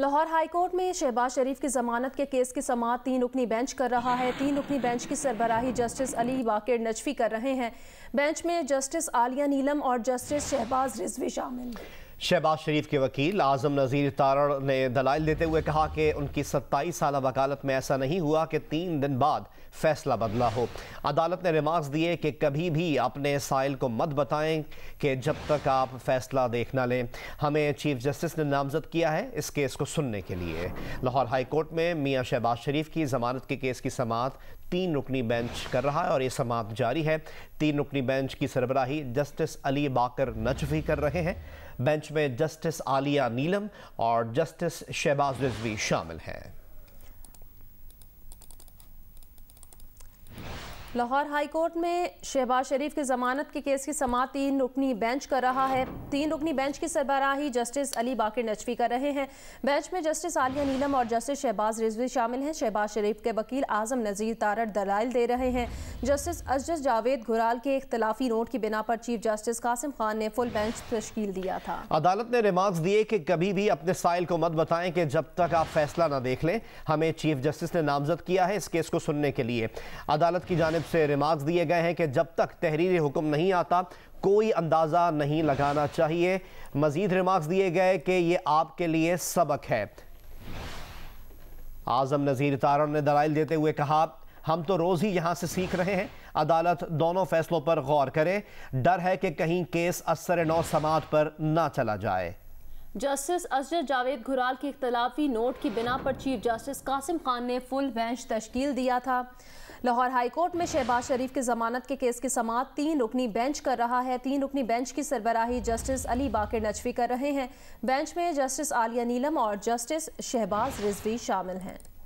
Lahore high court में शहबाज शरीफ की जमानत के केस की समात तीन रुकनी बेंच कर रहा है तीन रुकनी बेंच की सरबराही जस्टिस अली वाकिर नजफी कर रहे हैं बेंच में जस्टिस आलिया नीलम और जस्टिस शहबाज रिजवी शामिल शहबाज शरीफ के वकील आजम नज़ीर तारण ने दलाइल देते हुए कहा कि उनकी सत्ताईस साल वकालत में ऐसा नहीं हुआ कि तीन दिन बाद फैसला बदला हो अदालत ने रिमार्क्स दिए कि कभी भी अपने साइल को मत बताएं कि जब तक आप फैसला देख ना लें हमें चीफ जस्टिस ने नामजद किया है इस केस को सुनने के लिए लाहौर हाईकोर्ट में मियाँ शहबाज शरीफ की जमानत के केस की समात तीन रुकनी बेंच कर रहा है और ये समात जारी है तीन रुकनी बेंच की सरबराही जस्टिस अली बाकर नजफी कर रहे हैं बेंच में जस्टिस आलिया नीलम और जस्टिस शहबाज रिजवी शामिल हैं लाहौर हाई कोर्ट में शहबाज शरीफ के ज़मानत के केस की समात तीन रुकनी बेंच कर रहा है तीन रुकनी बेंच की सरबराही जस्टिस अली बाकिर नजवी कर रहे हैं बेंच में जस्टिस आलिया नीलम और जस्टिस शहबाज रिजवी शामिल हैं शहबाज शरीफ के वकील आजम नज़ीर तारड़ दलाइल दे रहे हैं जस्टिस अजस जावेद घुराल के इख्तलाफी नोट की बिना पर चीफ जस्टिस कासिम खान ने फुल बेंच तश्कील दिया था अदालत ने रिमार्क दिए कि कभी भी अपने साइल को मत बताएं कि जब तक आप फैसला ना देख लें हमें चीफ जस्टिस ने नामजद किया है इस केस को सुनने के लिए अदालत की जाने जानब से रिमार्क्स दिए गए हैं कि जब तक तहरीरी हुक्म नहीं आता कोई अंदाज़ा नहीं लगाना चाहिए मज़ीद रिमार्क्स दिए गए कि ये आपके लिए सबक है आज़म नज़ीर तारण ने दलाइल देते हुए कहा हम तो रोज़ ही यहाँ से सीख रहे हैं अदालत दोनों फैसलों पर गौर करे डर है कि कहीं केस असर नौ समात पर ना चला जाए जस्टिस असजर जावेद घुराल की इख्तलाफी नोट की बिना पर चीफ जस्टिस कासिम खान ने फुल बेंच तश्कील दिया था लाहौर हाईकोर्ट में शहबाज शरीफ की जमानत के केस की समात तीन रुकनी बेंच कर रहा है तीन रुकनी बेंच की सरबराही जस्टिस अली बाकर नचवी कर रहे हैं बेंच में जस्टिस आलिया नीलम और जस्टिस शहबाज रिजवी शामिल हैं